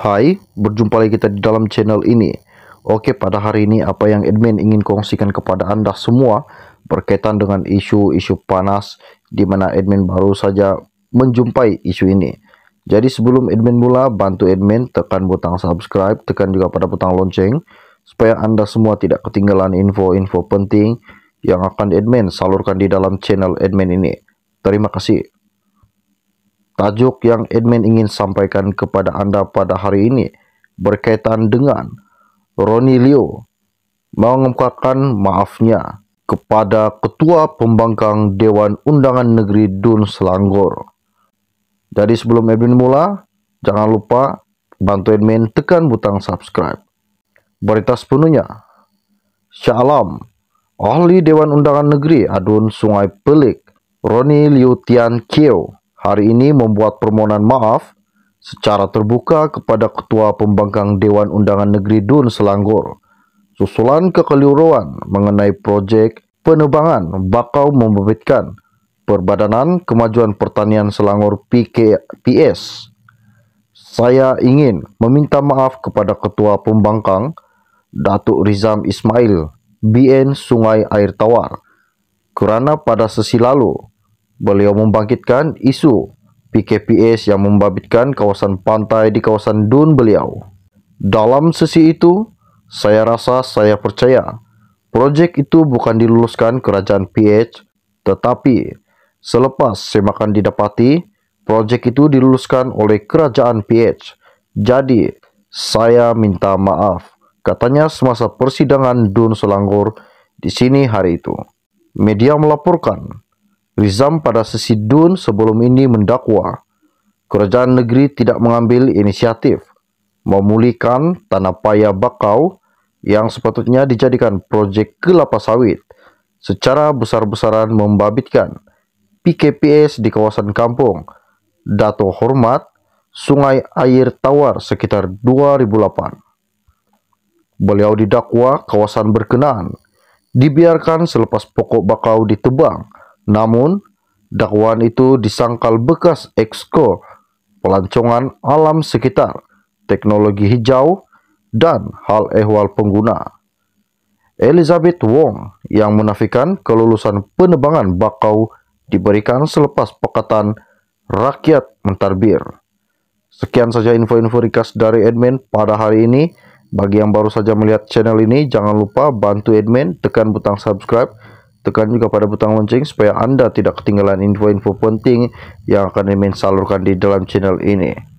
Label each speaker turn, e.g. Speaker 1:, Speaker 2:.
Speaker 1: Hai, berjumpa lagi kita di dalam channel ini. Oke, pada hari ini apa yang admin ingin kongsikan kepada Anda semua berkaitan dengan isu-isu panas di mana admin baru saja menjumpai isu ini. Jadi sebelum admin mula, bantu admin tekan butang subscribe, tekan juga pada butang lonceng supaya Anda semua tidak ketinggalan info-info penting yang akan admin salurkan di dalam channel admin ini. Terima kasih. Tajuk yang admin ingin sampaikan kepada Anda pada hari ini berkaitan dengan Roni Leo mengemukakan maafnya kepada Ketua Pembangkang Dewan Undangan Negeri Dun Selangor. Jadi sebelum admin mula, jangan lupa bantu admin tekan butang subscribe. Berita sepenuhnya, Shalom, Ahli Dewan Undangan Negeri Adun Sungai Pelik, Roni Liu Tian Qiu. hari ini membuat permohonan maaf secara terbuka kepada Ketua Pembangkang Dewan Undangan Negeri Dun Selangor. Susulan kekeliruan mengenai projek penebangan bakau membebitkan Perbadanan Kemajuan Pertanian Selangor PKPS. Saya ingin meminta maaf kepada Ketua Pembangkang Datuk Rizam Ismail BN Sungai Air Tawar kerana pada sesi lalu Beliau membangkitkan isu PKPS yang membabitkan kawasan pantai di kawasan Dun beliau. Dalam sesi itu, saya rasa saya percaya projek itu bukan diluluskan kerajaan PH, tetapi selepas semakan didapati, projek itu diluluskan oleh kerajaan PH. Jadi, saya minta maaf, katanya semasa persidangan Dun Selangor di sini hari itu. Media melaporkan, Rizam pada sesi Dun sebelum ini mendakwa kerajaan negeri tidak mengambil inisiatif memulihkan tanah paya bakau yang sepatutnya dijadikan projek kelapa sawit secara besar-besaran membabitkan PKPS di kawasan kampung Dato Hormat, Sungai Air Tawar sekitar 2008. Beliau didakwa kawasan berkenaan, dibiarkan selepas pokok bakau ditebang, namun, dakwaan itu disangkal bekas eksko, pelancongan alam sekitar, teknologi hijau, dan hal ehwal pengguna. Elizabeth Wong yang menafikan kelulusan penebangan bakau diberikan selepas pekatan rakyat mentarbir. Sekian saja info-info ringkas dari admin pada hari ini. Bagi yang baru saja melihat channel ini, jangan lupa bantu admin tekan butang subscribe Tekan juga pada butang lonceng supaya Anda tidak ketinggalan info-info penting yang akan dimensalurkan salurkan di dalam channel ini.